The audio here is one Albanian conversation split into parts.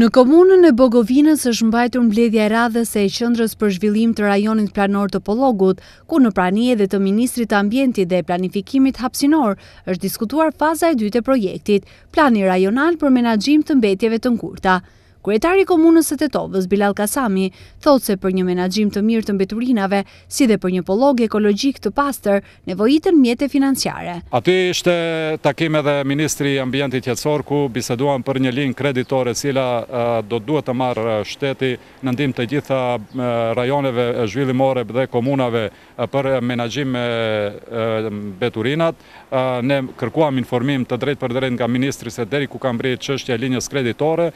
Në komunën e Bogovinës është mbajtur mbledhja e radhës e e qëndrës për zhvillim të rajonit planor të pologut, ku në pranije dhe të Ministrit të Ambientit dhe Planifikimit Hapsinor është diskutuar faza e dyte projektit, plani rajonal për menagjim të mbetjeve të ngurta. Kretari komunës të Tetovës, Bilal Kasami, thotë se për një menagjim të mirë të mbeturinave, si dhe për një polog ekologjik të pastër, nevojitën mjetë e financiare. Aty ishte takime dhe Ministri Ambientit Tjetësor, ku biseduan për një linë kreditore, cila do duhet të marë shteti në ndim të gjitha rajoneve zhvillimore dhe komunave për menagjim e mbeturinat. Ne kërkuam informim të drejt për drejt nga Ministri se deri ku kam brejt qështja linjës kreditore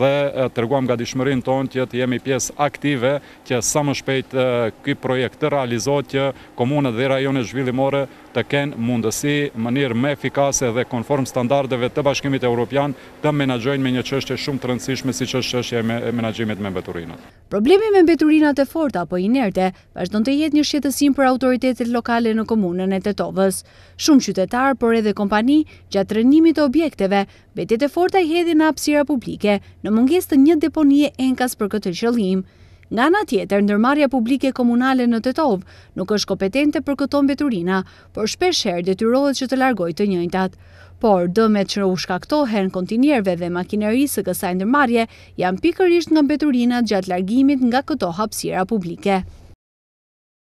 dhe të rguam nga dishmërin tonë që të jemi pjesë aktive që sa më shpejt këj projekt të realizot që komunët dhe rajone zhvillimore të kenë mundësi mënirë me efikase dhe konform standardeve të bashkimit e Europian të menagjojnë me një qështje shumë të rëndësishme si qështje e menagjimit me mbeturinët. Problemi me mbeturinat e forta apo inerte vazhdo në të jetë një shqetësim për autoritetet lokale në komunën e Tetovës. Shumë qytetarë, por edhe kompani, gjatë rënimit të objekteve, betjet e forta i hedhin në apsira publike në munges të një deponie enkas për këtë qëllim. Nga nga tjetër, ndërmarja publike komunale në Tetov nuk është kompetente për këto mbeturina, por shpesher detyrohet që të largoj të njëjtat. Por, dëmet që u shkaktohen kontinjerve dhe makinerisë kësa ndërmarje, janë pikërisht nga mbeturinat gjatë largimit nga këto hapsira publike.